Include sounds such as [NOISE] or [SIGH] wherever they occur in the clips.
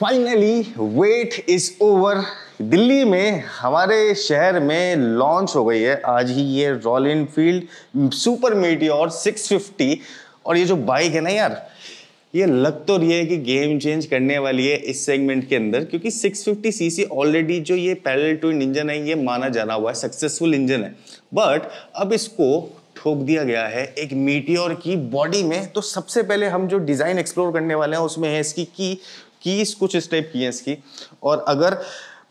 finally wait is over Delhi में हमारे शहर में लॉन्च हो गई है आज ही ये Royal Enfield super six fifty और ये जो बाइक है ना यार ये लग तो रही है कि गेम चेंज करने वाली है इस सेगमेंट के अंदर क्योंकि 650 सीसी ऑलरेडी जो ये पैरेलल ट्विन इंजन है ये माना जाना हुआ है सक्सेसफुल इंजन है बट अब इसको ठोक दिया गया है एक मीटियोर की बॉडी में तो सबसे पहले हम जो डिज़ाइन एक्सप्लोर करने वाले हैं उसमें है इसकी की कीस कुछ स्टेप की हैं इसकी और अगर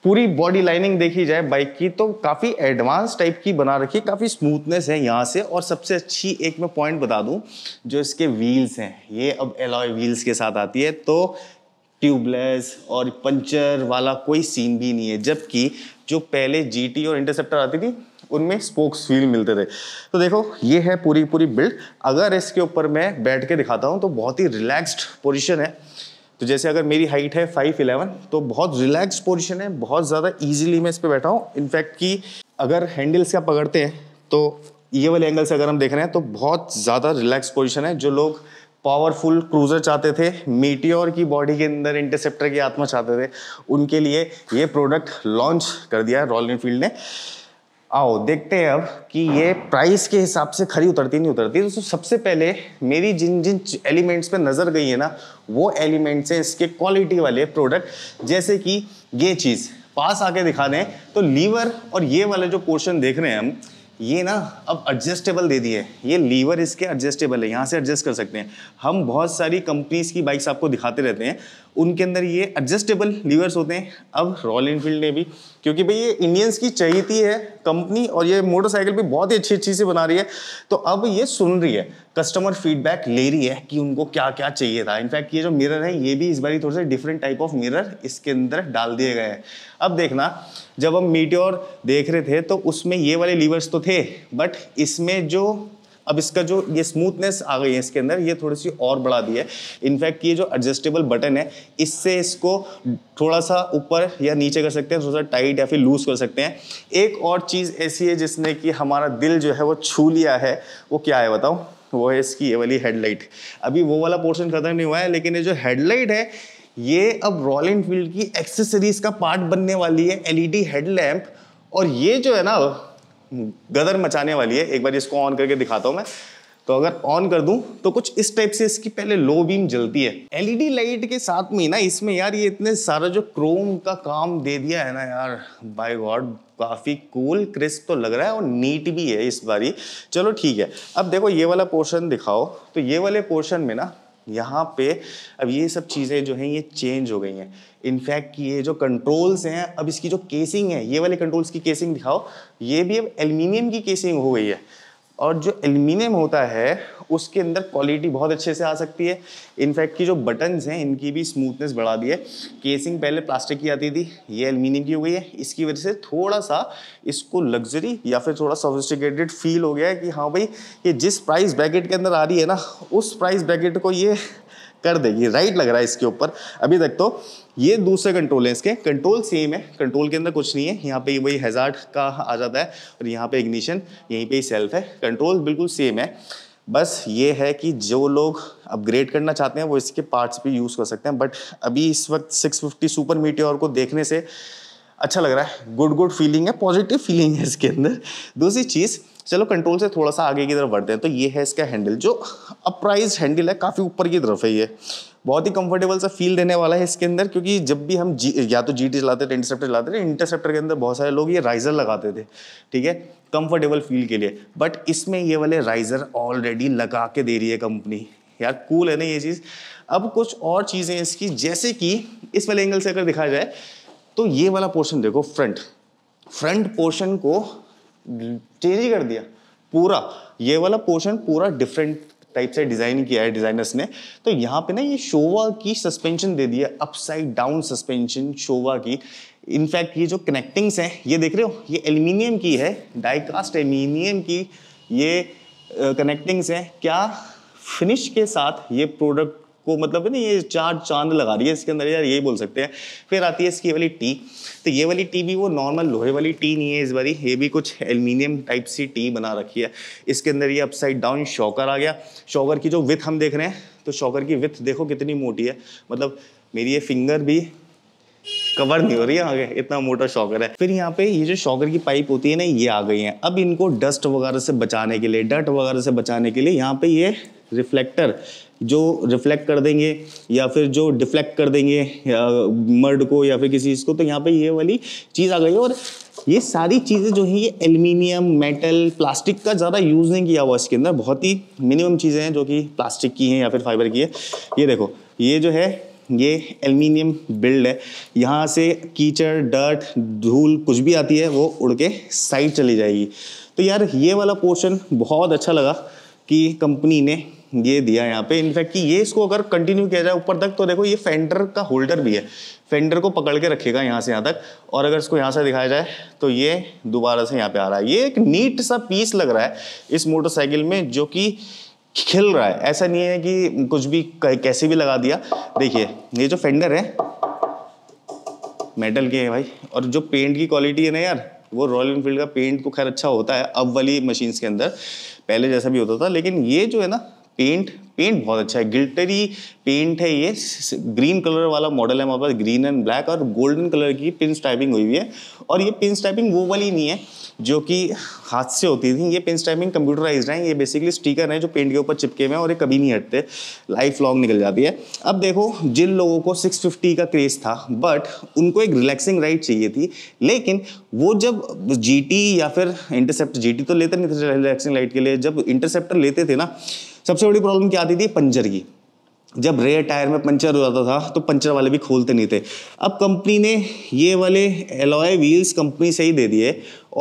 पूरी बॉडी लाइनिंग देखी जाए बाइक की तो काफ़ी एडवांस टाइप की बना रखी है काफ़ी स्मूथनेस है यहाँ से और सबसे अच्छी एक मैं पॉइंट बता दूँ जो इसके व्हील्स हैं ये अब एलॉय व्हील्स के साथ आती है तो ट्यूबलेस और पंचर वाला कोई सीन भी नहीं है जबकि जो पहले जी और इंटरसेप्टर आती थी उनमें स्पोक्स व्हील मिलते थे तो देखो ये है पूरी पूरी बिल्ड अगर इसके ऊपर मैं बैठ के दिखाता हूँ तो बहुत ही रिलैक्स्ड पोजिशन है तो जैसे अगर मेरी हाइट है फाइव इलेवन तो बहुत रिलैक्स पोजिशन है बहुत ज़्यादा ईजिली मैं इस पर बैठा हूँ इनफैक्ट कि अगर हैंडल्स का पकड़ते हैं तो ये वाले एंगल से अगर हम देख रहे हैं तो बहुत ज़्यादा रिलैक्स पोजिशन है जो लोग पावरफुल क्रूजर चाहते थे मीटियोर की बॉडी के अंदर इंटरसेप्टर की आत्मा चाहते थे उनके लिए ये प्रोडक्ट लॉन्च कर दिया है रॉयल इनफील्ड ने आओ देखते हैं अब कि ये प्राइस के हिसाब से खरी उतरती नहीं उतरती तो सबसे पहले मेरी जिन जिन एलिमेंट्स पे नज़र गई है ना वो एलिमेंट्स हैं इसके क्वालिटी वाले प्रोडक्ट जैसे कि ये चीज़ पास आके दिखा दें तो लीवर और ये वाला जो पोर्शन देख रहे हैं हम ये ना अब एडजस्टेबल दे दिए ये लीवर इसके एडजस्टेबल है यहाँ से एडजस्ट कर सकते हैं हम बहुत सारी कंपनीज की बाइक्स आपको दिखाते रहते हैं उनके अंदर ये एडजस्टेबल लीवर्स होते हैं अब रॉयल इनफील्ड ने भी क्योंकि भाई ये इंडियंस की चहेती है कंपनी और ये मोटरसाइकिल भी बहुत ही अच्छी अच्छी से बना रही है तो अब ये सुन रही है कस्टमर फीडबैक ले रही है कि उनको क्या क्या चाहिए था इनफैक्ट ये जो मिरर है ये भी इस बार थोड़े से डिफरेंट टाइप ऑफ मिरर इसके अंदर डाल दिए गए हैं अब देखना जब हम मीटर देख रहे थे तो उसमें ये वाले लीवर्स तो थे बट इसमें जो अब इसका जो ये स्मूथनेस आ गई है इसके अंदर ये थोड़ी सी और बढ़ा दी है इनफैक्ट ये जो एडजस्टेबल बटन है इससे इसको थोड़ा सा ऊपर या नीचे कर सकते हैं थोड़ा सा टाइट या फिर लूज कर सकते हैं एक और चीज़ ऐसी है जिसने कि हमारा दिल जो है वो छू लिया है वो क्या है बताऊँ वो है इसकी ये वाली हेडलाइट अभी वो वाला पोर्शन खत्म नहीं हुआ है लेकिन ये जो हेडलाइट है ये अब रॉयल एनफील्ड की एक्सेसरीज का पार्ट बनने वाली है एलईडी हेडलैम्प और ये जो है ना गदर मचाने वाली है एक बार इसको ऑन करके दिखाता हूँ मैं तो अगर ऑन कर दूं तो कुछ इस टाइप से इसकी पहले लो बीम जलती है एलईडी लाइट के साथ में ना इसमें यार ये इतने सारा जो क्रोम का काम दे दिया है ना यार बाय गॉड काफ़ी कूल क्रिस्प तो लग रहा है और नीट भी है इस बारी चलो ठीक है अब देखो ये वाला पोर्शन दिखाओ तो ये वाले पोर्शन में ना यहाँ पे अब ये सब चीज़ें जो हैं ये चेंज हो गई हैं इनफैक्ट ये जो कंट्रोल्स हैं अब इसकी जो केसिंग है ये वाले कंट्रोल्स की केसिंग दिखाओ ये भी अब एल्यूमिनियम की केसिंग हो गई है और जो एल्यूमिनियम होता है उसके अंदर क्वालिटी बहुत अच्छे से आ सकती है इनफैक्ट की जो बटन्स हैं इनकी भी स्मूथनेस बढ़ा दी है केसिंग पहले प्लास्टिक की आती थी ये एल्मीनियम की हो गई है इसकी वजह से थोड़ा सा इसको लग्जरी या फिर थोड़ा सोफिस्टिकेटेड फील हो गया है कि हाँ भाई ये जिस प्राइस ब्रैकेट के अंदर आ रही है ना उस प्राइस ब्रैकेट को ये कर देगी राइट लग रहा है इसके ऊपर अभी तक तो ये दूसरे कंट्रोल हैं इसके कंट्रोल सेम है कंट्रोल के अंदर कुछ नहीं है यहाँ पे वही हैजार्ड का आ जाता है और यहाँ पे इग्निशन यहीं पे ही सेल्फ है कंट्रोल बिल्कुल सेम है बस ये है कि जो लोग अपग्रेड करना चाहते हैं वो इसके पार्ट्स भी यूज़ कर सकते हैं बट अभी इस वक्त 650 सुपर मीटियोर को देखने से अच्छा लग रहा है गुड गुड फीलिंग है पॉजिटिव फीलिंग है इसके अंदर दूसरी चीज़ चलो कंट्रोल से थोड़ा सा आगे की तरफ बढ़ते हैं तो ये है इसका हैंडल जो अप्राइज हैंडल है काफ़ी ऊपर की तरफ है ये बहुत ही कंफर्टेबल सा फील देने वाला है इसके अंदर क्योंकि जब भी हम जी या तो जी चलाते थे इंटरसेप्टर चलाते थे इंटरसेप्टर के अंदर बहुत सारे लोग ये राइजर लगाते थे ठीक है कंफर्टेबल फील के लिए बट इसमें ये वाले राइजर ऑलरेडी लगा के दे रही है कंपनी यार कूल है ना ये चीज़ अब कुछ और चीज़ें इसकी जैसे कि इस वाले एंगल से अगर दिखाया जाए तो ये वाला पोर्शन देखो फ्रंट फ्रंट पोर्शन को चेंज ही कर दिया पूरा ये वाला पोर्शन पूरा डिफरेंट टाइप से डिज़ाइन किया है डिज़ाइनर्स ने तो यहाँ पे ना ये शोवा की सस्पेंशन दे दिया अपसाइड डाउन सस्पेंशन शोवा की इनफैक्ट ये जो कनेक्टिंग्स हैं ये देख रहे हो ये एल्यूमिनियम की है डाईकास्ट एल्यूमिनियम की ये कनेक्टिंग्स हैं क्या फिनिश के साथ ये प्रोडक्ट को मतलब ना ये चार चांद लगा रही है इसके अंदर यार यही बोल सकते हैं फिर आती है इसकी वाली टी तो ये वाली टी भी वो नॉर्मल लोहे वाली टी नहीं है इस बारी ये भी कुछ एल्यूमिनियम टाइप सी टी बना रखी है इसके अंदर ये अपसाइड डाउन शॉकर आ गया शॉकर की जो विथ हम देख रहे हैं तो शॉकर की विथ देखो कितनी मोटी है मतलब मेरी ये फिंगर भी कवर नहीं हो रही है आगे इतना मोटा शॉकर है फिर यहाँ पे ये जो शॉकर की पाइप होती है ना ये आ गई है अब इनको डस्ट वगैरह से बचाने के लिए डट वगैरह से बचाने के लिए यहाँ पे ये रिफ्लेक्टर जो रिफ्लेक्ट कर देंगे या फिर जो डिफ्लेक्ट कर देंगे मर्ड को या फिर किसी चीज़ को तो यहाँ पे ये वाली चीज़ आ गई और ये सारी चीज़ें जो हैं ये एल्यूमिनियम मेटल प्लास्टिक का ज़्यादा यूज़ नहीं किया हुआ इसके अंदर बहुत ही मिनिमम चीज़ें हैं जो कि प्लास्टिक की हैं या फिर फाइबर की है ये देखो ये जो है ये एल्यूमिनियम बिल्ड है यहाँ से कीचड़ डर्ट धूल कुछ भी आती है वो उड़ के साइड चली जाएगी तो यार ये वाला पोर्शन बहुत अच्छा लगा कि कंपनी ने ये दिया यहाँ पे इनफैक्ट कि ये इसको अगर कंटिन्यू किया जाए ऊपर तक तो देखो ये फेंडर का होल्डर भी है फेंडर को पकड़ के रखेगा यहाँ से यहाँ तक और अगर इसको यहाँ से दिखाया जाए तो ये दोबारा से यहाँ पे आ रहा है ये एक नीट सा पीस लग रहा है इस मोटरसाइकिल में जो कि खिल रहा है ऐसा नहीं है कि कुछ भी कैसे भी लगा दिया देखिए ये जो फेंडर है मेटल के है भाई और जो पेंट की क्वालिटी है ना यार वो रॉयल इनफील्ड का पेंट तो खैर अच्छा होता है अब वाली मशीन्स के अंदर पहले जैसा भी होता था लेकिन ये जो है ना पेंट पेंट बहुत अच्छा है गिल्टरी पेंट है ये ग्रीन कलर वाला मॉडल है हमारे पास ग्रीन एंड ब्लैक और गोल्डन कलर की पिन स्टाइपिंग हुई हुई है और ये पिन स्टाइपिंग वो वाली नहीं है जो कि हाथ से होती थी ये पिन स्टाइपिंग कंप्यूटराइज है ये बेसिकली स्टिकर है जो पेंट के ऊपर चिपके हुए हैं और ये कभी नहीं हटते लाइफ लॉन्ग निकल जाती है अब देखो जिन लोगों को सिक्स का क्रेज़ था बट उनको एक रिलैक्सिंग राइड चाहिए थी लेकिन वो जब जी या फिर इंटरसेप्ट जी तो लेते नहीं थे रिलैक्सिंग राइड के लिए जब इंटरसेप्टर लेते थे ना सबसे बड़ी प्रॉब्लम क्या आती थी पंचर की जब रेयर टायर में पंचर हो जाता था तो पंचर वाले भी खोलते नहीं थे अब कंपनी ने ये वाले एलॉय व्हील्स कंपनी से ही दे दिए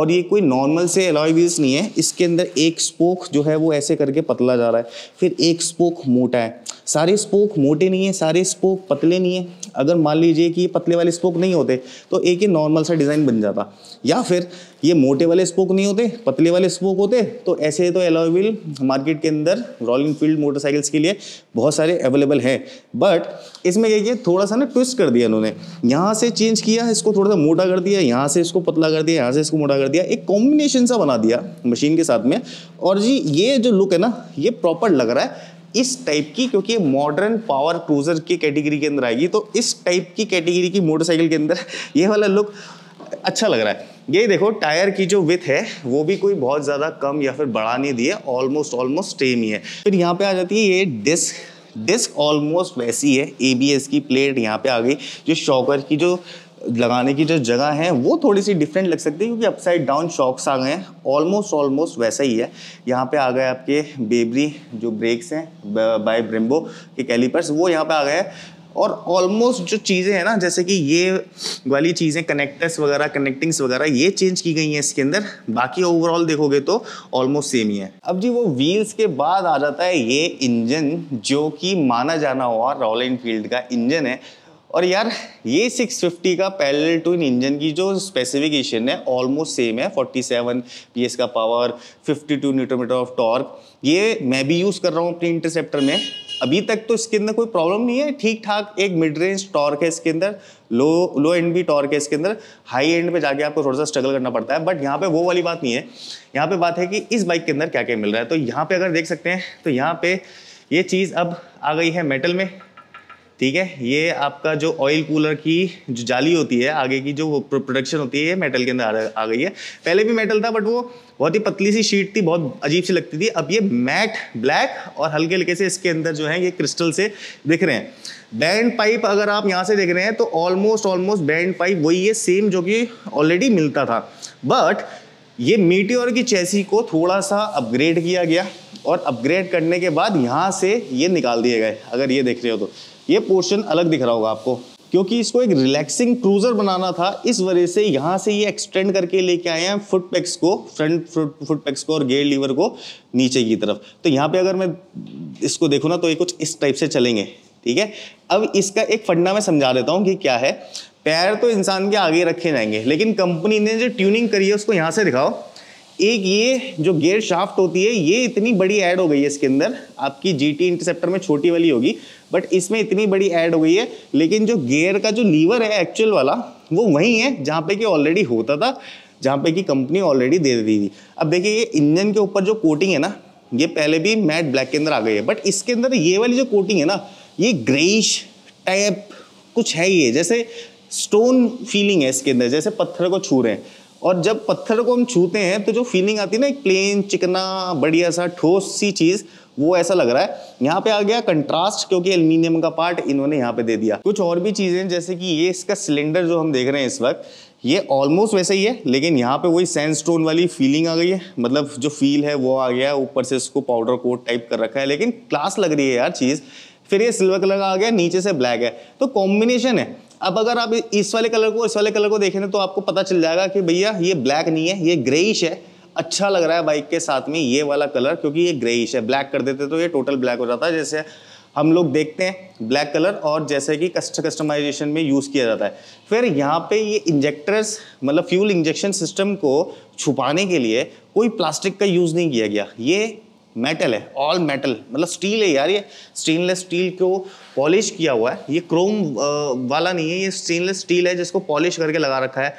और ये कोई नॉर्मल से एलॉय व्हील्स नहीं है इसके अंदर एक स्पोक जो है वो ऐसे करके पतला जा रहा है फिर एक स्पोक मोटा है सारे स्पोक मोटे नहीं है सारे स्पोक पतले नहीं है अगर मान लीजिए कि ये पतले वाले स्पोक नहीं होते तो एक ही नॉर्मल सा डिज़ाइन बन जाता या फिर ये मोटे वाले स्पोक नहीं होते पतले वाले स्पोक होते तो ऐसे तो एलोविल मार्केट के अंदर रॉयल इनफील्ड मोटरसाइकिल्स के लिए बहुत सारे अवेलेबल हैं बट इसमें क्या किया थोड़ा सा ना ट्विस्ट कर दिया उन्होंने यहाँ से चेंज किया इसको थोड़ा सा मोटा कर दिया यहाँ से इसको पतला कर दिया यहाँ से इसको मोटा कर दिया एक कॉम्बिनेशन सा बना दिया मशीन के साथ में और जी ये जो लुक है ना ये प्रॉपर लग रहा है इस टाइप की क्योंकि मॉडर्न पावर क्रूजर की कैटेगरी के अंदर आएगी तो इस टाइप की कैटेगरी की मोटरसाइकिल के अंदर [LAUGHS] ये वाला लुक अच्छा लग रहा है ये देखो टायर की जो विथ है वो भी कोई बहुत ज़्यादा कम या फिर बढ़ा नहीं दी है ऑलमोस्ट ऑलमोस्ट सेम ही है फिर यहाँ पे आ जाती है ये डिस्क डिस्क ऑलमोस्ट वैसी है एबीएस की प्लेट यहाँ पे आ गई जो शॉकर की जो लगाने की जो जगह है वो थोड़ी सी डिफरेंट लग सकती है क्योंकि अपसाइड डाउन शॉक्स आ गए हैं ऑलमोस्ट ऑलमोस्ट वैसा ही है यहाँ पे आ गए आपके बेबरी जो ब्रेक्स हैं बाय ब्रिम्बो के कैलीपर्स वो यहाँ पे आ गए हैं और ऑलमोस्ट जो चीज़ें हैं ना जैसे कि ये वाली चीज़ें कनेक्टर्स वगैरह कनेक्टिंग्स वगैरह ये चेंज की गई हैं इसके अंदर बाकी ओवरऑल देखोगे तो ऑलमोस्ट सेम ही है अब जी वो व्हील्स के बाद आ जाता है ये इंजन जो कि माना जाना हुआ रॉयल इनफील्ड का इंजन है और यार ये 650 का पैरेलल टू इन इंजन की जो स्पेसिफिकेशन है ऑलमोस्ट सेम है 47 पीएस का power 52 newton metre of torque ये मैं भी यूज़ कर रहा हूँ अपने इंटरसेप्टर में अभी तक तो इसके अंदर कोई प्रॉब्लम नहीं है ठीक ठाक एक मिड रेंज टॉर्क है इसके अंदर लो लो एंड भी टॉर्क है इसके अंदर हाई एंड पे जाके आपको थोड़ा सा स्ट्रगल करना पड़ता है बट यहाँ पे वो वाली बात नहीं है यहाँ पे बात है कि इस बाइक के अंदर क्या क्या मिल रहा है तो यहाँ पे अगर देख सकते हैं तो यहाँ पे ये चीज़ अब आ गई है मेटल में ठीक है ये आपका जो ऑयल कूलर की जो जाली होती है आगे की जो प्रोडक्शन होती है ये मेटल के अंदर आ गई है पहले भी मेटल था बट वो बहुत ही पतली सी शीट थी बहुत अजीब सी लगती थी अब ये मैट ब्लैक और हल्के हल्के से इसके अंदर जो है ये क्रिस्टल से दिख रहे हैं बैंड पाइप अगर आप यहाँ से देख रहे हैं तो ऑलमोस्ट ऑलमोस्ट बैंड पाइप वही है सेम जो कि ऑलरेडी मिलता था बट ये मीटियोर की चेसी को थोड़ा सा अपग्रेड किया गया और अपग्रेड करने के बाद यहाँ से ये निकाल दिए गए अगर ये देख रहे हो तो ये पोर्शन अलग दिख रहा होगा आपको क्योंकि इसको एक रिलैक्सिंग क्रूजर बनाना था इस वजह से यहाँ से ये एक्सटेंड करके लेके आए हैं फुट पैक्स को फ्रंट फुट फुट पैक्स को और गेयर लीवर को नीचे की तरफ तो यहाँ पे अगर मैं इसको देखूँ ना तो ये कुछ इस टाइप से चलेंगे ठीक है अब इसका एक फंडा मैं समझा देता हूँ कि क्या है पैर तो इंसान के आगे रखे जाएंगे लेकिन कंपनी ने जो ट्यूनिंग करी है उसको यहाँ से दिखाओ एक ये जो गेयर शाफ्ट होती है ये इतनी बड़ी ऐड हो गई है इसके अंदर आपकी जीटी इंटरसेप्टर में छोटी वाली होगी बट इसमें इतनी बड़ी ऐड हो गई है लेकिन जो गेयर का जो लीवर है एक्चुअल वाला वो वही है जहाँ पे कि ऑलरेडी होता था जहाँ पे कि कंपनी ऑलरेडी दे देती थी अब देखिए ये इंजन के ऊपर जो कोटिंग है ना ये पहले भी मैट ब्लैक के अंदर आ गई है बट इसके अंदर ये वाली जो कोटिंग है ना ये ग्रेइश टाइप कुछ है ही है जैसे स्टोन फीलिंग है इसके अंदर जैसे पत्थर को छू रहे हैं और जब पत्थर को हम छूते हैं तो जो फीलिंग आती है ना एक प्लेन चिकना बढ़िया सा ठोस सी चीज़ वो ऐसा लग रहा है यहाँ पे आ गया कंट्रास्ट क्योंकि एल्यूमिनियम का पार्ट इन्होंने यहाँ पे दे दिया कुछ और भी चीज़ें जैसे कि ये इसका सिलेंडर जो हम देख रहे हैं इस वक्त ये ऑलमोस्ट वैसे ही है लेकिन यहाँ पे वही सैंडस्टोन वाली फीलिंग आ गई है मतलब जो फील है वो आ गया ऊपर से इसको पाउडर कोट टाइप कर रखा है लेकिन क्लास लग रही है यार चीज़ फिर ये सिल्वर कलर का आ गया नीचे से ब्लैक है तो कॉम्बिनेशन है अब अगर आप इस वाले कलर को इस वाले कलर को देखें तो आपको पता चल जाएगा कि भैया ये ब्लैक नहीं है ये ग्रेइश है अच्छा लग रहा है बाइक के साथ में ये वाला कलर क्योंकि ये ग्रेइश है ब्लैक कर देते तो ये टोटल ब्लैक हो जाता है जैसे हम लोग देखते हैं ब्लैक कलर और जैसे कि कस्ट कस्टमाइजेशन में यूज़ किया जाता है फिर यहाँ पे ये इंजेक्टर्स मतलब फ्यूल इंजेक्शन सिस्टम को छुपाने के लिए कोई प्लास्टिक का यूज़ नहीं किया गया ये मेटल है ऑल मेटल मतलब स्टील है यार ये स्टेनलेस स्टील को पॉलिश किया हुआ है ये क्रोम वाला नहीं है ये स्टेनलेस स्टील है जिसको पॉलिश करके लगा रखा है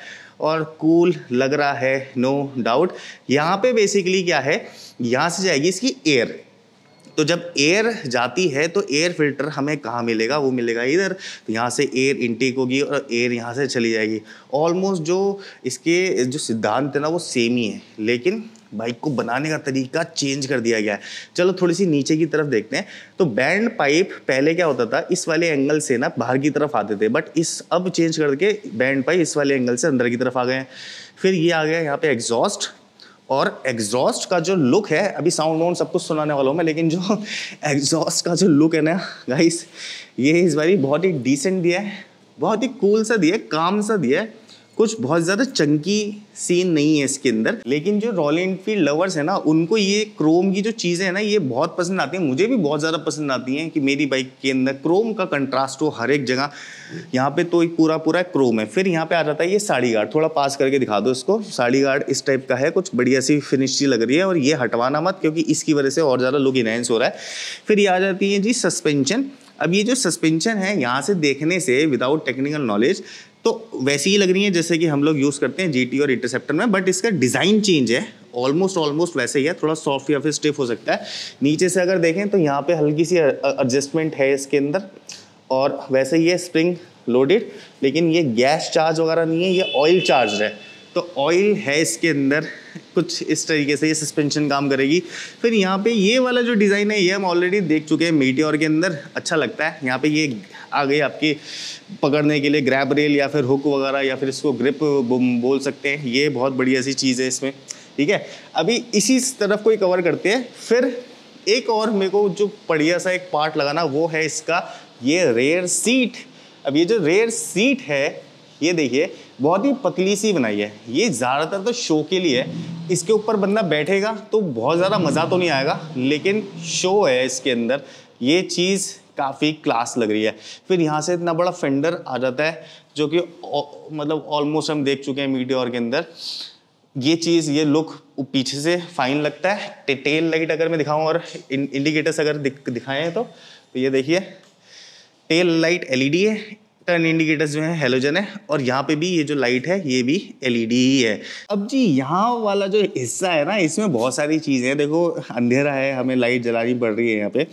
और कूल लग रहा है नो डाउट यहाँ पे बेसिकली क्या है यहाँ से जाएगी इसकी एयर तो जब एयर जाती है तो एयर फिल्टर हमें कहाँ मिलेगा वो मिलेगा इधर तो यहाँ से एयर इंटेक होगी और एयर यहाँ से चली जाएगी ऑलमोस्ट जो इसके जो सिद्धांत है ना वो सेम ही है लेकिन बाइक को बनाने का तरीका चेंज कर दिया गया है चलो थोड़ी सी नीचे की तरफ देखते हैं तो बैंड पाइप पहले क्या होता था इस वाले एंगल से ना बाहर की तरफ आते थे बट इस अब चेंज करके बैंड पाइप इस वाले एंगल से अंदर की तरफ आ गए हैं फिर ये आ गया यहाँ पे एग्जॉस्ट और एग्जॉस्ट का जो लुक है अभी साउंड वाउंड सब कुछ सुनाने वाला हूँ मैं लेकिन जो एग्जॉस्ट [LAUGHS] का जो लुक है ना गाइस ये इस बारी बहुत ही डिसेंट दिया है बहुत ही कूल सा दिया है काम सा दिया है कुछ बहुत ज़्यादा चंकी सीन नहीं है इसके अंदर लेकिन जो रॉयल इनफील्ड लवर्स है ना उनको ये क्रोम की जो चीज़ें हैं ना ये बहुत पसंद आती हैं मुझे भी बहुत ज़्यादा पसंद आती हैं कि मेरी बाइक के अंदर क्रोम का कंट्रास्ट हो हर एक जगह यहाँ पे तो एक पूरा पूरा क्रोम है फिर यहाँ पे आ जाता है ये साड़ी गार्ड थोड़ा पास करके दिखा दो इसको साड़ी गार्ड इस टाइप का है कुछ बढ़िया सी फिनिश लग रही है और ये हटवाना मत क्योंकि इसकी वजह से और ज़्यादा लुक इनहेंस हो रहा है फिर ये आ जाती है जी सस्पेंशन अब ये जो सस्पेंशन है यहाँ से देखने से विदाउट टेक्निकल नॉलेज तो वैसी ही लग रही है जैसे कि हम लोग यूज़ करते हैं जी और इंटरसेप्टर में बट इसका डिज़ाइन चेंज है ऑलमोस्ट ऑलमोस्ट वैसे ही है थोड़ा सॉफ्ट या फिर स्टिफ हो सकता है नीचे से अगर देखें तो यहाँ पे हल्की सी एडजस्टमेंट है इसके अंदर और वैसे ही है स्प्रिंग लोडेड लेकिन ये गैस चार्ज वगैरह नहीं है ये ऑयल चार्ज है तो ऑयल है इसके अंदर कुछ इस तरीके से ये सस्पेंशन काम करेगी फिर यहाँ पे ये वाला जो डिज़ाइन है ये हम ऑलरेडी देख चुके हैं मीटी के अंदर अच्छा लगता है यहाँ पे ये आ गई आपकी पकड़ने के लिए ग्रैप रेल या फिर हुक वगैरह या फिर इसको ग्रिप बोल सकते हैं ये बहुत बढ़िया सी चीज़ है इसमें ठीक है अभी इसी तरफ को ही कवर करते हैं फिर एक और मेरे को जो बढ़िया सा एक पार्ट लगाना वो है इसका ये रेयर सीट अब ये जो रेयर सीट है ये देखिए बहुत ही पतली सी बनाई है ये ज़्यादातर तो शो के लिए है इसके ऊपर बंदा बैठेगा तो बहुत ज़्यादा मज़ा तो नहीं आएगा लेकिन शो है इसके अंदर ये चीज़ काफ़ी क्लास लग रही है फिर यहाँ से इतना बड़ा फेंडर आ जाता है जो कि मतलब ऑलमोस्ट हम देख चुके हैं और के अंदर ये चीज़ ये लुक पीछे से फाइन लगता है टेल लाइट अगर मैं दिखाऊँ और इंडिकेटर्स अगर दिख, तो, तो ये देखिए टेल लाइट एलईडी है टर्न इंडिकेटर्स जो है हेलोजन है और यहाँ पे भी ये जो लाइट है ये भी एलईडी ही है अब जी यहाँ वाला जो हिस्सा है ना इसमें बहुत सारी चीज़ें हैं देखो अंधेरा है हमें लाइट जलानी पड़ रही है यहाँ पे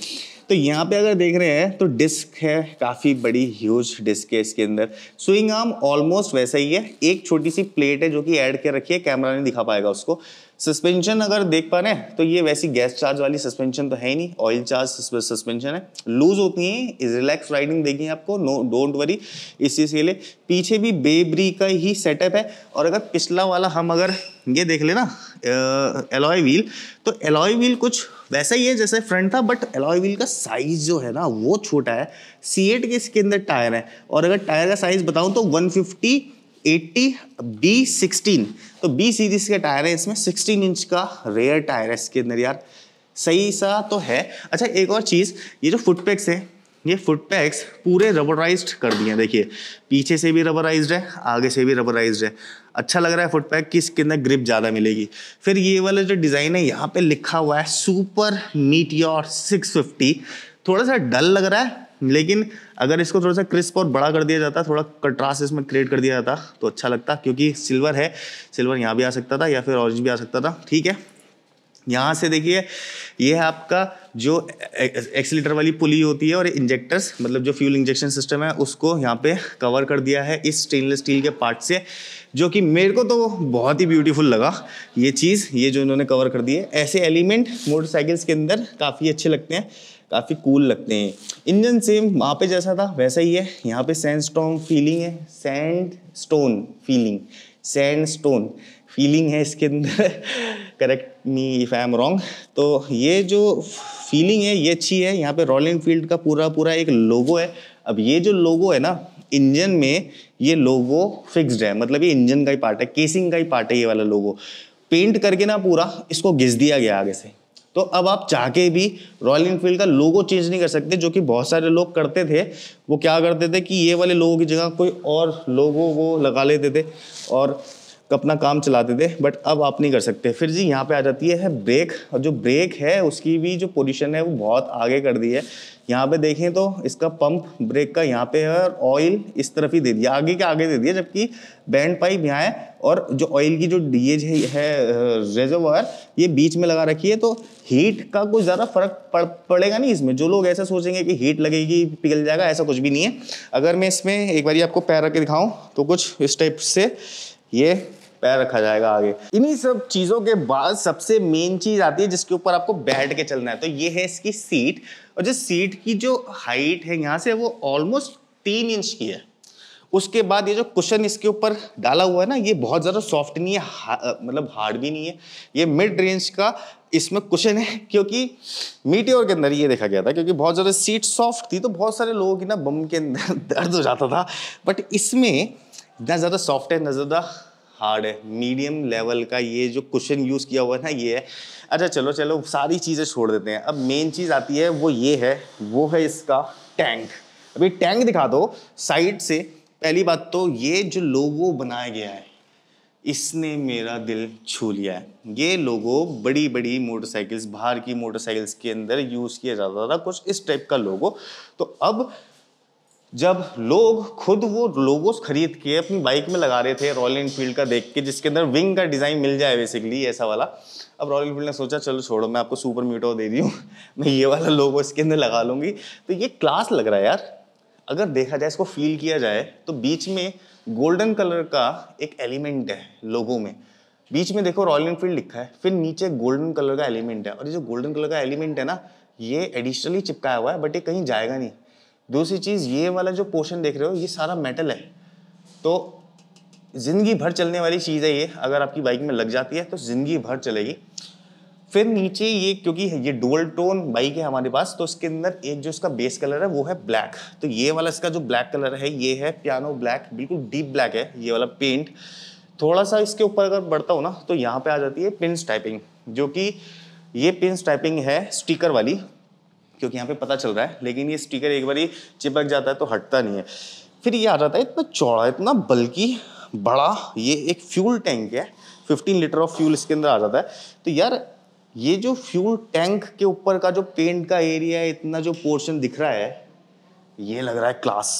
तो यहाँ पे अगर देख रहे हैं तो डिस्क है काफ़ी बड़ी ह्यूज डिस्क है इसके अंदर स्विंग आर्म ऑलमोस्ट वैसा ही है एक छोटी सी प्लेट है जो कि ऐड कर रखी है कैमरा नहीं दिखा पाएगा उसको सस्पेंशन अगर देख पा रहे हैं तो ये वैसी गैस चार्ज वाली सस्पेंशन तो है ही नहीं ऑयल चार्ज सस्पेंशन है लूज होती है रिलैक्स राइडिंग देखिए आपको नो डोंट वरी इस चीज़ के लिए पीछे भी बेबरी का ही सेटअप है और अगर पिछला वाला हम अगर ये देख लेना एलॉय व्हील तो एलॉय व्हील कुछ वैसा ही है जैसे फ्रंट था बट एलॉय व्हील का साइज जो है ना वो छोटा है सी एट के इसके अंदर टायर है और अगर टायर का साइज बताऊँ तो वन फिफ्टी 80 बी सिक्सटीन तो बी सीरीज के टायर है इसमें 16 इंच का रेयर टायर है इसके अंदर यार सही सा तो है अच्छा एक और चीज़ ये जो फुटपैक्स है ये फुट पैक्स पूरे रबराइज कर दिए हैं देखिए पीछे से भी रबराइज है आगे से भी रबराइज है अच्छा लग रहा है फुट पैक कि इसके अंदर ग्रिप ज़्यादा मिलेगी फिर ये वाला जो डिज़ाइन है यहाँ पे लिखा हुआ है सुपर मीटियोर 650 थोड़ा सा डल लग रहा है लेकिन अगर इसको थोड़ा सा क्रिस्प और बड़ा कर दिया जाता थोड़ा कंट्रास्ट इसमें क्रिएट कर दिया जाता तो अच्छा लगता क्योंकि सिल्वर है सिल्वर यहाँ भी आ सकता था या फिर ऑरेंज भी आ सकता था ठीक है यहाँ से देखिए ये है आपका जो एक्सीटर वाली पुली होती है और इंजेक्टर्स मतलब जो फ्यूल इंजेक्शन सिस्टम है उसको यहाँ पे कवर कर दिया है इस स्टेनलेस स्टील के पार्ट से जो कि मेरे को तो बहुत ही ब्यूटीफुल लगा ये चीज़ ये जो इन्होंने कवर कर दी है ऐसे एलिमेंट मोटरसाइकिल्स के अंदर काफ़ी अच्छे लगते हैं काफ़ी कूल लगते हैं इंजन सेम वहाँ पे जैसा था वैसा ही है यहाँ पे सैंड स्टोन फीलिंग है sandstone feeling sandstone feeling है इसके अंदर correct me if I am wrong तो ये जो फीलिंग है ये अच्छी है यहाँ पे रॉयल इनफील्ड का पूरा पूरा एक लोगो है अब ये जो लोगो है ना इंजन में ये लोगो फिक्स्ड है मतलब ये इंजन का ही पार्ट है केसिंग का ही पार्ट है ये वाला लोगो पेंट करके ना पूरा इसको घिस दिया गया आगे से तो अब आप चाह के भी रॉयल इनफील्ड का लोगो चेंज नहीं कर सकते जो कि बहुत सारे लोग करते थे वो क्या करते थे कि ये वाले लोगों की जगह कोई और लोगो वो लगा लेते थे और तो अपना काम चलाते थे बट अब आप नहीं कर सकते फिर जी यहाँ पे आ जाती है ब्रेक और जो ब्रेक है उसकी भी जो पोजीशन है वो बहुत आगे कर दी है यहाँ पे देखें तो इसका पंप ब्रेक का यहाँ पे है और ऑयल इस तरफ ही दे दिया आगे के आगे दे दिया जबकि बैंड पाइप यहाँ है और जो ऑयल की जो डीएज है, है रेजोवर ये बीच में लगा रखी है तो हीट का कुछ ज़्यादा फर्क पड़ पड़ेगा नहीं इसमें जो लोग ऐसा सोचेंगे कि हीट लगेगी पिघल जाएगा ऐसा कुछ भी नहीं है अगर मैं इसमें एक बार आपको पैर रख के दिखाऊँ तो कुछ इस टाइप से ये पैर रखा जाएगा आगे इन्हीं सब चीज़ों के बाद सबसे मेन चीज़ आती है जिसके ऊपर आपको बैठ के चलना है तो ये है इसकी सीट और जिस सीट की जो हाइट है यहाँ से वो ऑलमोस्ट तीन इंच की है उसके बाद ये जो कुशन इसके ऊपर डाला हुआ है ना ये बहुत ज़्यादा सॉफ्ट नहीं है हा, मतलब हार्ड भी नहीं है ये मिड रेंज का इसमें कुशन है क्योंकि मीटियोर के अंदर ये देखा गया था क्योंकि बहुत ज़्यादा सीट सॉफ्ट थी तो बहुत सारे लोगों की ना बम के अंदर [LAUGHS] दर्द हो जाता था बट इसमें ना ज़्यादा सॉफ्ट है ना ज़्यादा हार्ड है मीडियम लेवल का ये जो क्वेश्चन यूज़ किया हुआ है ना ये है अच्छा चलो चलो सारी चीज़ें छोड़ देते हैं अब मेन चीज़ आती है वो ये है वो है इसका टैंक अभी टैंक दिखा दो साइड से पहली बात तो ये जो लोगो बनाया गया है इसने मेरा दिल छू लिया है ये लोगो बड़ी बड़ी मोटरसाइकिल्स बाहर की मोटरसाइकिल्स के अंदर यूज़ किया जाता था कुछ इस टाइप का लोगो तो अब जब लोग खुद वो लोगोस खरीद के अपनी बाइक में लगा रहे थे रॉयल इनफील्ड का देख के जिसके अंदर विंग का डिज़ाइन मिल जाए बेसिकली ऐसा वाला अब रॉयल इनफील्ड ने सोचा चलो छोड़ो मैं आपको सुपर मीटो दे दी हूँ [LAUGHS] मैं ये वाला लोगो इसके अंदर लगा लूँगी तो ये क्लास लग रहा है यार अगर देखा जाए इसको फील किया जाए तो बीच में गोल्डन कलर का एक एलिमेंट है लोगों में बीच में देखो रॉयल इनफील्ड लिखा है फिर नीचे गोल्डन कलर का एलिमेंट है और ये जो गोल्डन कलर का एलिमेंट है ना ये एडिशनली चिपकाया हुआ है बट ये कहीं जाएगा नहीं दूसरी चीज़ ये वाला जो पोर्शन देख रहे हो ये सारा मेटल है तो ज़िंदगी भर चलने वाली चीज़ है ये अगर आपकी बाइक में लग जाती है तो ज़िंदगी भर चलेगी फिर नीचे ये क्योंकि ये डुअल टोन बाइक है हमारे पास तो इसके अंदर एक जो इसका बेस कलर है वो है ब्लैक तो ये वाला इसका जो ब्लैक कलर है ये है पियानो ब्लैक बिल्कुल डीप ब्लैक है ये वाला पेंट थोड़ा सा इसके ऊपर अगर बढ़ता हो ना तो यहाँ पे आ जाती है पिन टाइपिंग जो कि ये पिन टाइपिंग है स्टिकर वाली क्योंकि यहाँ पे पता चल रहा है लेकिन ये स्टिकर एक बार चिपक जाता है तो हटता नहीं है फिर ये आ जाता है इतना चौड़ा इतना बल्कि बड़ा ये एक फ्यूल टैंक है 15 लीटर ऑफ फ्यूल इसके अंदर आ जाता है तो यार ये जो फ्यूल टैंक के ऊपर का जो पेंट का एरिया है इतना जो पोर्शन दिख रहा है ये लग रहा है क्लास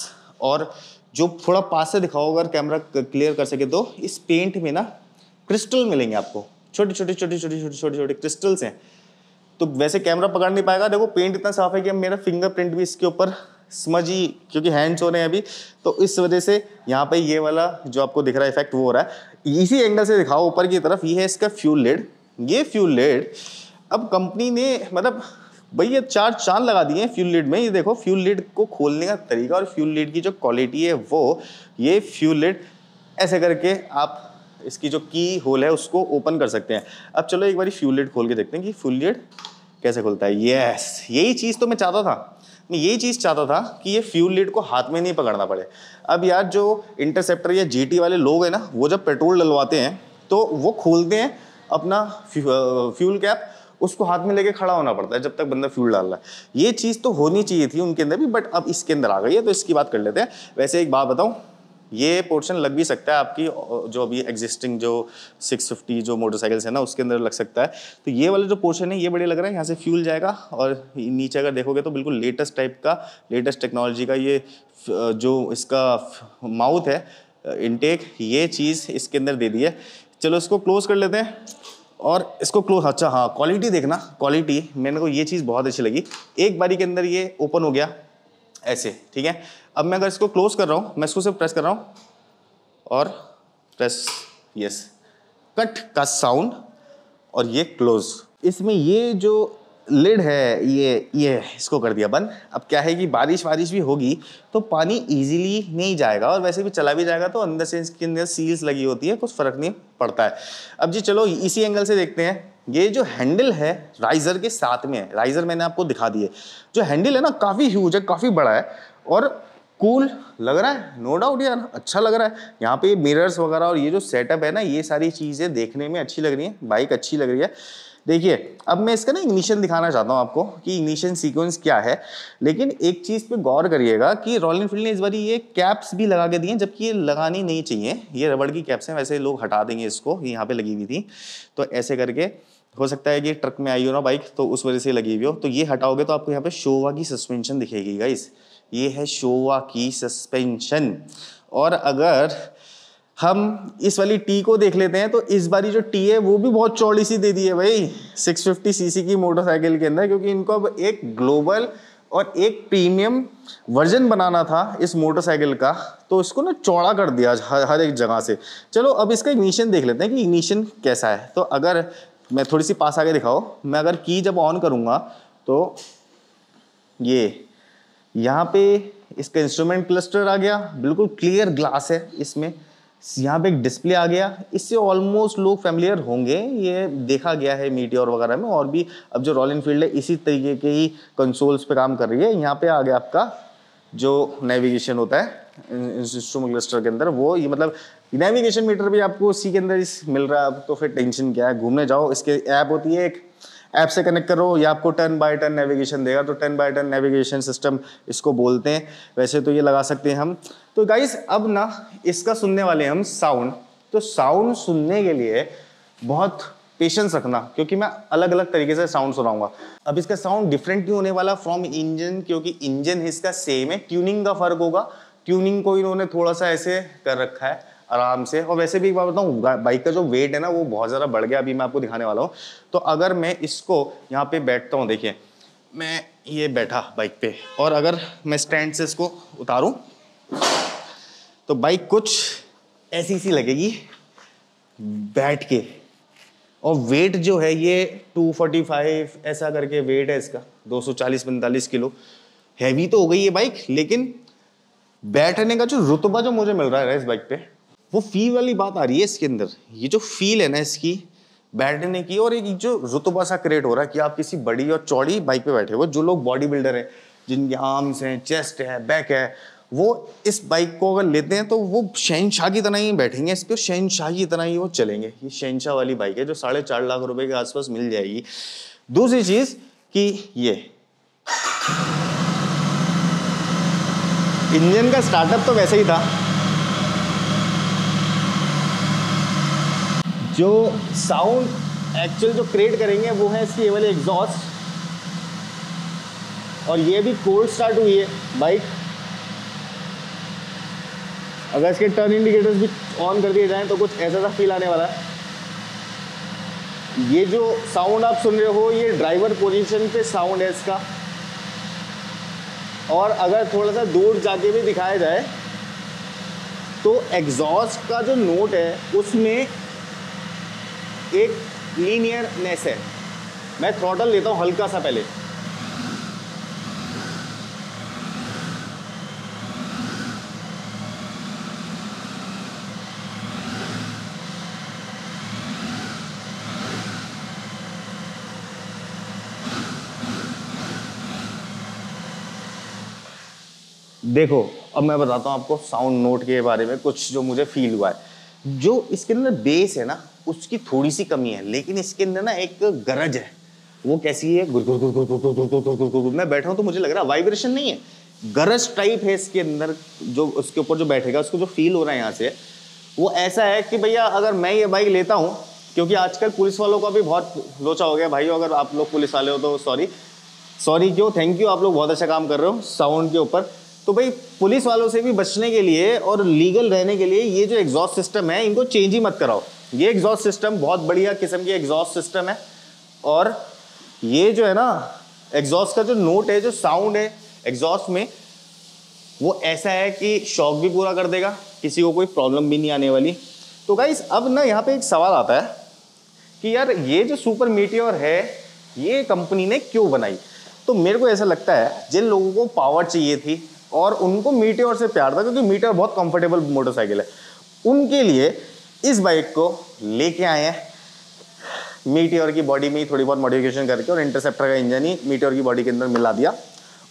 और जो थोड़ा पास से दिखाओ अगर कैमरा क्लियर कर सके तो इस पेंट में ना क्रिस्टल मिलेंगे आपको छोटे छोटे छोटे छोटे छोटे छोटे छोटे क्रिस्टल्स हैं तो वैसे कैमरा पकड़ नहीं पाएगा देखो पेंट इतना साफ है कि मेरा फिंगरप्रिंट भी इसके ऊपर ही क्योंकि हैंड्स हो रहे हैं अभी तो इस वजह से यहाँ पे ये वाला जो आपको दिख रहा है इफेक्ट वो हो रहा है इसी एंगल से दिखाओ ऊपर की तरफ ये है इसका फ्यूल लेड ये फ्यूल लेड अब कंपनी ने मतलब भाई ये चार चांद लगा दिए हैं फ्यूल लेड में ये देखो फ्यूल लेड को खोलने का तरीका और फ्यूल लेड की जो क्वालिटी है वो ये फ्यूल लेड ऐसे करके आप इसकी जो की होल है उसको ओपन कर सकते हैं अब चलो एक बार फ्यूलेट खोल के देखते हैं कि फ्यूलेट कैसे खुलता है यस यही चीज़ तो मैं चाहता था मैं यही चीज़ चाहता था कि ये फ्यूल लीड को हाथ में नहीं पकड़ना पड़े अब यार जो इंटरसेप्टर या जीटी वाले लोग हैं ना वो जब पेट्रोल डलवाते हैं तो वो खोलते हैं अपना फ्यूल कैप उसको हाथ में लेके खड़ा होना पड़ता है जब तक बंदा फ्यूल डाल रहा है ये चीज़ तो होनी चाहिए थी उनके अंदर भी बट अब इसके अंदर आ गई है तो इसकी बात कर लेते हैं वैसे एक बात बताऊँ ये पोर्शन लग भी सकता है आपकी जो अभी एग्जिस्टिंग जो 650 जो मोटरसाइकिल्स है ना उसके अंदर लग सकता है तो ये वाला जो पोर्शन है ये बड़े लग रहा है यहाँ से फ्यूल जाएगा और नीचे अगर देखोगे तो बिल्कुल लेटेस्ट टाइप का लेटेस्ट टेक्नोलॉजी का ये जो इसका माउथ है इनटेक ये चीज़ इसके अंदर दे दी है चलो इसको क्लोज कर लेते हैं और इसको क्लोज अच्छा हाँ क्वालिटी देखना क्वालिटी मेरे को ये चीज़ बहुत अच्छी लगी एक बारी के अंदर ये ओपन हो गया ऐसे ठीक है अब मैं अगर इसको क्लोज कर रहा हूँ मैं इसको सिर्फ प्रेस कर रहा हूँ और प्रेस यस कट का साउंड और ये क्लोज इसमें ये जो लिड है ये ये इसको कर दिया बंद अब क्या है कि बारिश वारिश भी होगी तो पानी इजीली नहीं जाएगा और वैसे भी चला भी जाएगा तो अंदर से इसके अंदर सील्स लगी होती है कुछ फ़र्क नहीं पड़ता है अब जी चलो इसी एंगल से देखते हैं ये जो हैंडल है राइजर के साथ में है राइजर मैंने आपको दिखा दिए जो हैंडल है ना काफ़ी ह्यूज है काफ़ी बड़ा है और कूल cool, लग रहा है नो no डाउट यार अच्छा लग रहा है यहाँ पे मिरर्स वगैरह और ये जो सेटअप है ना ये सारी चीज़ें देखने में अच्छी लग रही है बाइक अच्छी लग रही है देखिए अब मैं इसका ना इग्निशन दिखाना चाहता हूँ आपको कि इग्निशन सीक्वेंस क्या है लेकिन एक चीज़ पे गौर करिएगा कि रॉयल इनफील्ड ने इस बार ये कैप्स भी लगा के दिए जबकि ये लगानी नहीं चाहिए ये रबड़ की कैप्स हैं वैसे लोग हटा देंगे इसको यहाँ पे लगी हुई थी तो ऐसे करके हो सकता है कि ट्रक में आई हो ना बाइक तो उस वजह से लगी हुई हो तो ये हटाओगे तो आपको यहाँ पे शोवा की सस्पेंशन दिखेगी गाइस ये है शोवा की सस्पेंशन और अगर हम इस वाली टी को देख लेते हैं तो इस बारी जो टी है वो भी बहुत चौड़ी सी दे दी है भाई 650 सीसी की मोटरसाइकिल के अंदर क्योंकि इनको अब एक ग्लोबल और एक प्रीमियम वर्जन बनाना था इस मोटरसाइकिल का तो इसको ना चौड़ा कर दिया हर एक जगह से चलो अब इसका इग्निशन देख लेते हैं कि इग्निशन कैसा है तो अगर मैं थोड़ी सी पास आगे दिखाओ मैं अगर की जब ऑन करूँगा तो ये यहाँ पे इसका इंस्ट्रूमेंट क्लस्टर आ गया बिल्कुल क्लियर ग्लास है इसमें यहाँ पे एक डिस्प्ले आ गया इससे ऑलमोस्ट लोग फैमिलियर होंगे ये देखा गया है मीडिया और वगैरह में और भी अब जो रॉयल इनफील्ड है इसी तरीके के ही कंसोल्स पे काम कर रही है यहाँ पे आ गया आपका जो नेविगेशन होता है इंस्ट्रूमेंट क्लस्टर के अंदर वो ये मतलब नेविगेशन मीटर भी आपको सी के अंदर इस मिल रहा है तो फिर टेंशन क्या है घूमने जाओ इसके ऐप होती है एक ऐप से कनेक्ट करो या आपको टर्न बाय टर्न नेविगेशन देगा तो turn by turn navigation system इसको बोलते हैं वैसे तो ये लगा सकते हैं हम तो गाइज अब ना इसका सुनने वाले हम साउंड तो साउंड सुनने के लिए बहुत पेशेंस रखना क्योंकि मैं अलग अलग तरीके से साउंड सुनाऊंगा अब इसका साउंड डिफरेंट नहीं होने वाला फ्रॉम इंजन क्योंकि इंजन इसका सेम है ट्यूनिंग का फर्क होगा ट्यूनिंग को इन्होंने थोड़ा सा ऐसे कर रखा है आराम से और वैसे भी एक बार बताऊँ बाइक का जो वेट है ना वो बहुत ज़्यादा बढ़ गया अभी मैं आपको दिखाने वाला हूँ तो अगर मैं इसको यहाँ पे बैठता हूँ देखिए मैं ये बैठा बाइक पे और अगर मैं स्टैंड से इसको उतारूँ तो बाइक कुछ ऐसी सी लगेगी बैठ के और वेट जो है ये 245 ऐसा करके वेट है इसका 240 45 किलो हैवी तो हो गई ये बाइक लेकिन बैठने का जो रुतबा जो मुझे मिल रहा है इस बाइक पे वो फी वाली बात आ रही है इसके अंदर ये जो फील है ना इसकी बैठने की और एक जो रुतबा सा क्रिएट हो रहा है कि आप किसी बड़ी और चौड़ी बाइक पे बैठे हो जो लोग बॉडी बिल्डर हैं जिनके आर्म्स हैं चेस्ट है बैक है वो इस बाइक को अगर लेते हैं तो वो शहनशाह की तरह ही बैठेंगे इस पर शहनशाह की तरह ही वो चलेंगे ये शहनशाह वाली बाइक है जो साढ़े चार लाख रुपए के आसपास मिल जाएगी दूसरी चीज़ कि ये इंजन का स्टार्टअप तो वैसे ही था जो साउंड एक्चुअल जो क्रिएट करेंगे वो है इसकी ये वाली एग्जॉस्ट और ये भी कोल्ड स्टार्ट हुई है बाइक अगर इसके टर्न इंडिकेटर्स भी ऑन कर दिए जाएं तो कुछ ऐसा सा फील आने वाला है ये जो साउंड आप सुन रहे हो ये ड्राइवर पोजीशन पे साउंड है इसका और अगर थोड़ा सा दूर जाके भी दिखाया जाए तो एग्जॉस्ट का जो नोट है उसमें एक लीनियरनेस है मैं थ्रॉटल लेता हूँ हल्का सा पहले देखो अब मैं बताता हूँ आपको साउंड नोट के बारे में कुछ जो मुझे फील हुआ है जो इसके अंदर बेस है ना उसकी थोड़ी सी कमी है लेकिन इसके अंदर ना एक गरज है वो कैसी है गुर गुर गुर गुर गुर गुर गुर गुर गुर गुर गुर मैं बैठा हूँ तो मुझे लग रहा है वाइब्रेशन नहीं है गरज टाइप है इसके अंदर जो उसके ऊपर जो बैठेगा उसको जो फील हो रहा है यहाँ से वो ऐसा है कि भैया अगर मैं ये बाइक लेता हूँ क्योंकि आजकल पुलिस वालों का भी बहुत लोचा हो गया भाई अगर आप लोग पुलिस वाले हो तो सॉरी सॉरी क्यों थैंक यू आप लोग बहुत अच्छा काम कर रहे हो साउंड के ऊपर तो भाई पुलिस वालों से भी बचने के लिए और लीगल रहने के लिए ये जो एग्जॉस्ट सिस्टम है इनको चेंज ही मत कराओ ये एग्जॉस्ट सिस्टम बहुत बढ़िया किस्म की एग्जॉस्ट सिस्टम है और ये जो है ना एग्जॉस्ट का जो नोट है जो साउंड है एग्जॉस्ट में वो ऐसा है कि शौक भी पूरा कर देगा किसी को कोई प्रॉब्लम भी नहीं आने वाली तो गाइस अब ना यहाँ पे एक सवाल आता है कि यार ये जो सुपर मीटियोर है ये कंपनी ने क्यों बनाई तो मेरे को ऐसा लगता है जिन लोगों को पावर चाहिए थी और उनको मीटर से प्यार था क्योंकि मीटर बहुत कंफर्टेबल मोटरसाइकिल है उनके लिए इस बाइक को लेके आए हैं और की बॉडी में ही थोड़ी बहुत मॉडिफिकेशन करके और इंटरसेप्टर का इंजन ही और की बॉडी के अंदर मिला दिया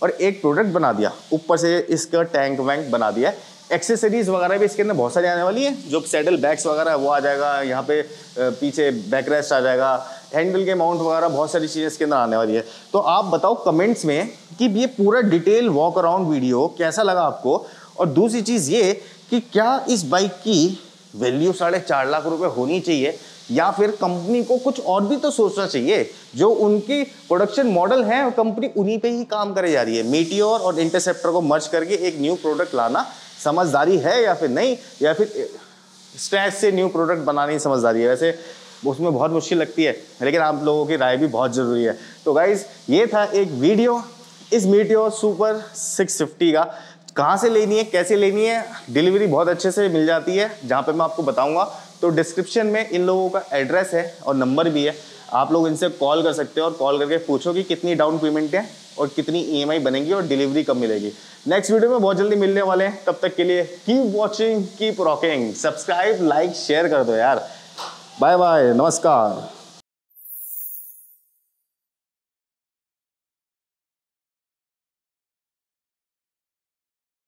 और एक प्रोडक्ट बना दिया ऊपर से इसका टैंक वैंक बना दिया एक्सेसरीज वगैरह भी इसके अंदर बहुत सारी आने वाली है जो सैडल बैग्स वगैरह वो आ जाएगा यहाँ पे पीछे बैक रेस्ट आ जाएगा हैंडल के माउंट वगैरह बहुत सारी चीज़ें इसके अंदर आने वाली है तो आप बताओ कमेंट्स में कि ये पूरा डिटेल वॉक अराउंड वीडियो कैसा लगा आपको और दूसरी चीज़ ये कि क्या इस बाइक की वैल्यू साढ़े चार लाख रुपए होनी चाहिए या फिर कंपनी को कुछ और भी तो सोचना चाहिए जो उनकी प्रोडक्शन मॉडल है और कंपनी उन्हीं पे ही काम करे जा रही है मीटियोर और इंटरसेप्टर को मर्ज करके एक न्यू प्रोडक्ट लाना समझदारी है या फिर नहीं या फिर स्ट्रेस से न्यू प्रोडक्ट बनानी समझदारी है वैसे उसमें बहुत मुश्किल लगती है लेकिन आप लोगों की राय भी बहुत ज़रूरी है तो गाइज़ ये था एक वीडियो इस मीटियो सुपर 650 का कहाँ से लेनी है कैसे लेनी है डिलीवरी बहुत अच्छे से मिल जाती है जहाँ पर मैं आपको बताऊँगा तो डिस्क्रिप्शन में इन लोगों का एड्रेस है और नंबर भी है आप लोग इनसे कॉल कर सकते हो और कॉल करके पूछो कि कितनी डाउन पेमेंट है और कितनी ई e बनेगी और डिलीवरी कब मिलेगी नेक्स्ट वीडियो में बहुत जल्दी मिलने वाले हैं तब तक के लिए keep watching keep rocking subscribe like share कर दो यार बाय बाय नमस्कार